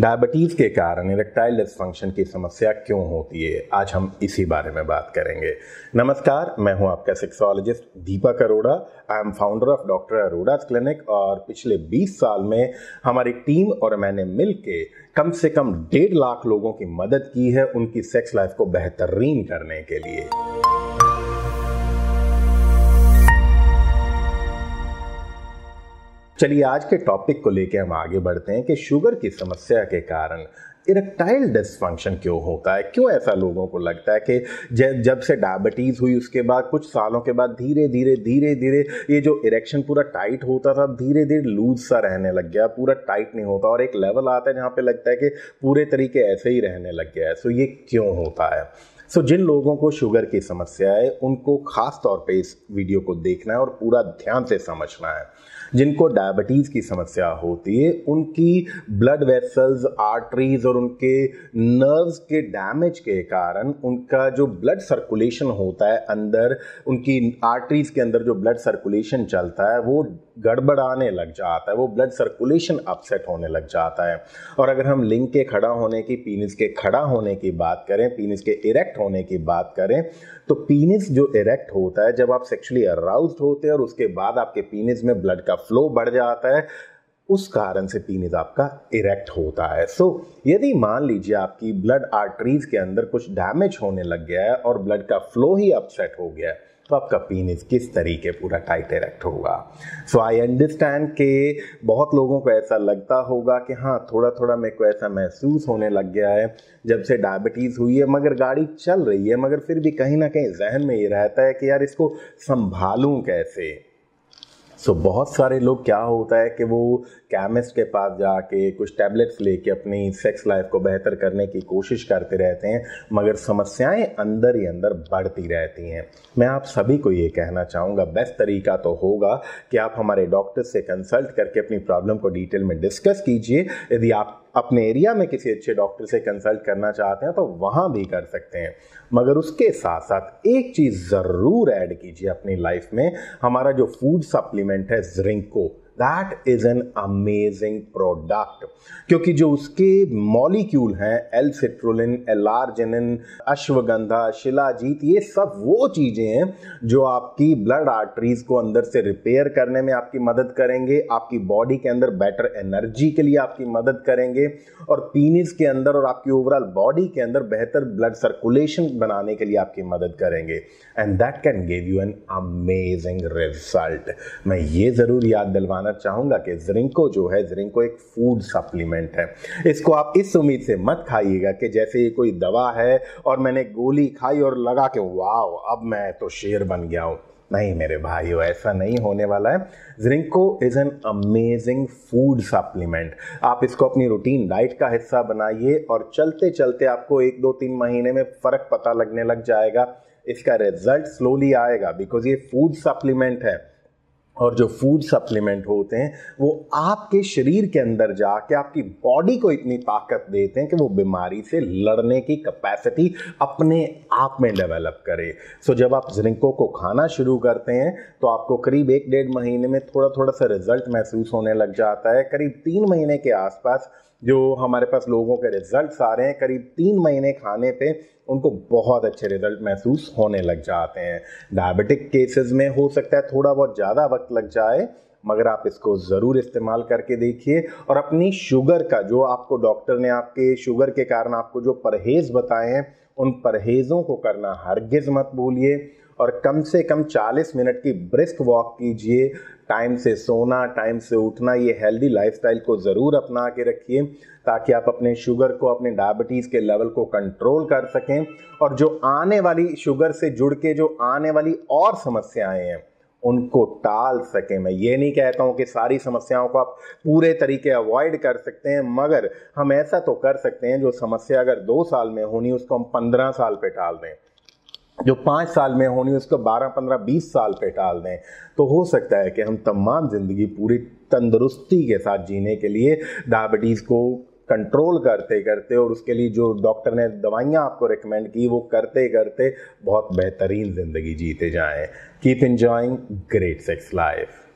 diabetes के कारण erectile dysfunction की समस्या क्यों होती है आज हम इसी बारे में बात करेंगे नमस्कार मैं हूं आपका sexologist Deepak Arora I am founder of doctor Arora clinic और पिछले 20 साल में हमारी टीम और मैंने मिल के कम से कम डेढ़ लाख लोगों की मदद की है उनकी सेक्स लाइफ को बेहतरीन करने के लिए चलिए आज के टॉपिक को लेकर हम आगे बढ़ते हैं कि शुगर की समस्या के कारण इरेक्टाइल डिसफंक्शन क्यों होता है क्यों ऐसा लोगों को लगता है कि जब जब से डायबिटीज़ हुई उसके बाद कुछ सालों के बाद धीरे धीरे धीरे धीरे ये जो इरेक्शन पूरा टाइट होता था धीरे धीरे लूज सा रहने लग गया पूरा टाइट नहीं होता और एक लेवल आता है जहाँ पे लगता है कि पूरे तरीके ऐसे ही रहने लग गया है सो ये क्यों होता है सो so, जिन लोगों को शुगर की समस्या है उनको खास तौर पे इस वीडियो को देखना है और पूरा ध्यान से समझना है जिनको डायबिटीज़ की समस्या होती है उनकी ब्लड वेसल्स आर्टरीज और उनके नर्व्स के डैमेज के कारण उनका जो ब्लड सर्कुलेशन होता है अंदर उनकी आर्टरीज के अंदर जो ब्लड सर्कुलेशन चलता है वो गड़बड़ाने लग जाता है वो ब्लड सर्कुलेशन अपसेट होने लग जाता है और अगर हम लिंग के खड़ा होने की पीनिस के खड़ा होने की बात करें पीनिस के इरेक्ट होने की बात करें तो पीनिस जो इरेक्ट होता है जब आप सेक्सुअली अराउज होते हैं और उसके बाद आपके पीनिस में ब्लड का फ्लो बढ़ जाता है उस कारण से पीनिस आपका इरेक्ट होता है सो so, यदि मान लीजिए आपकी ब्लड आर्टरीज के अंदर कुछ डैमेज होने लग गया है और ब्लड का फ्लो ही अपसेट हो गया है तो आपका पीनिस किस तरीके पूरा टाइट इरेक्ट होगा सो आई अंडरस्टैंड के बहुत लोगों को ऐसा लगता होगा कि हाँ थोड़ा थोड़ा मेरे को ऐसा महसूस होने लग गया है जब से डायबिटीज़ हुई है मगर गाड़ी चल रही है मगर फिर भी कहीं ना कहीं जहन में ये रहता है कि यार इसको संभालूँ कैसे सो so, बहुत सारे लोग क्या होता है कि वो केमिस्ट के पास जाके कुछ टैबलेट्स लेके अपनी सेक्स लाइफ को बेहतर करने की कोशिश करते रहते हैं मगर समस्याएं अंदर ही अंदर बढ़ती रहती हैं मैं आप सभी को ये कहना चाहूँगा बेस्ट तरीका तो होगा कि आप हमारे डॉक्टर से कंसल्ट करके अपनी प्रॉब्लम को डिटेल में डिस्कस कीजिए यदि आप अपने एरिया में किसी अच्छे डॉक्टर से कंसल्ट करना चाहते हैं तो वहाँ भी कर सकते हैं मगर उसके साथ साथ एक चीज़ ज़रूर ऐड कीजिए अपनी लाइफ में हमारा जो फूड सप्लीमेंट है जरिंको that is an amazing product क्योंकि जो उसके मॉलिक्यूल हैं L citrulline L arginine ashwagandha shilajit ये सब वो चीज़ें हैं जो आपकी ब्लड आर्टरीज को अंदर से रिपेयर करने में आपकी मदद करेंगे आपकी बॉडी के अंदर बेटर एनर्जी के लिए आपकी मदद करेंगे और पीनिस के अंदर और आपकी ओवरऑल बॉडी के अंदर बेहतर ब्लड सर्कुलेशन बनाने के लिए आपकी मदद करेंगे and that can give you an amazing result मैं ये ज़रूर याद दिलवाना बताना चाहूंगा कि जरिंको जो है जरिंको एक फूड सप्लीमेंट है इसको आप इस उम्मीद से मत खाइएगा कि जैसे ये कोई दवा है और मैंने गोली खाई और लगा कि वाह अब मैं तो शेर बन गया हूँ नहीं मेरे भाइयों ऐसा नहीं होने वाला है जिंको is an amazing food supplement आप इसको अपनी रूटीन डाइट का हिस्सा बनाइए और चलते चलते आपको एक दो तीन महीने में फ़र्क पता लगने लग जाएगा इसका रिजल्ट स्लोली आएगा बिकॉज ये फूड सप्लीमेंट है और जो फूड सप्लीमेंट होते हैं वो आपके शरीर के अंदर जाके आपकी बॉडी को इतनी ताकत देते हैं कि वो बीमारी से लड़ने की कैपेसिटी अपने आप में डेवलप करे सो जब आप जिंकों को खाना शुरू करते हैं तो आपको करीब एक डेढ़ महीने में थोड़ा थोड़ा सा रिजल्ट महसूस होने लग जाता है करीब तीन महीने के आसपास जो हमारे पास लोगों के रिजल्ट्स आ रहे हैं करीब तीन महीने खाने पे उनको बहुत अच्छे रिजल्ट महसूस होने लग जाते हैं डायबिटिक केसेस में हो सकता है थोड़ा बहुत ज़्यादा वक्त लग जाए मगर आप इसको ज़रूर इस्तेमाल करके देखिए और अपनी शुगर का जो आपको डॉक्टर ने आपके शुगर के कारण आपको जो परहेज़ बताए हैं उन परहेज़ों को करना हरगिज़ मत भूलिए और कम से कम 40 मिनट की ब्रिस्क वॉक कीजिए टाइम से सोना टाइम से उठना ये हेल्दी लाइफस्टाइल को ज़रूर अपना के रखिए ताकि आप अपने शुगर को अपने डायबिटीज़ के लेवल को कंट्रोल कर सकें और जो आने वाली शुगर से जुड़ के जो आने वाली और समस्याएं हैं उनको टाल सकें मैं ये नहीं कहता हूँ कि सारी समस्याओं को आप पूरे तरीके अवॉइड कर सकते हैं मगर हम ऐसा तो कर सकते हैं जो समस्या अगर दो साल में होनी उसको हम पंद्रह साल पे टाल दें जो पाँच साल में होनी उसको बारह पंद्रह बीस साल पे टाल दें तो हो सकता है कि हम तमाम ज़िंदगी पूरी तंदुरुस्ती के साथ जीने के लिए डायबिटीज़ को कंट्रोल करते करते और उसके लिए जो डॉक्टर ने दवाइयाँ आपको रिकमेंड की वो करते करते बहुत बेहतरीन ज़िंदगी जीते जाएँ keep enjoying great sex life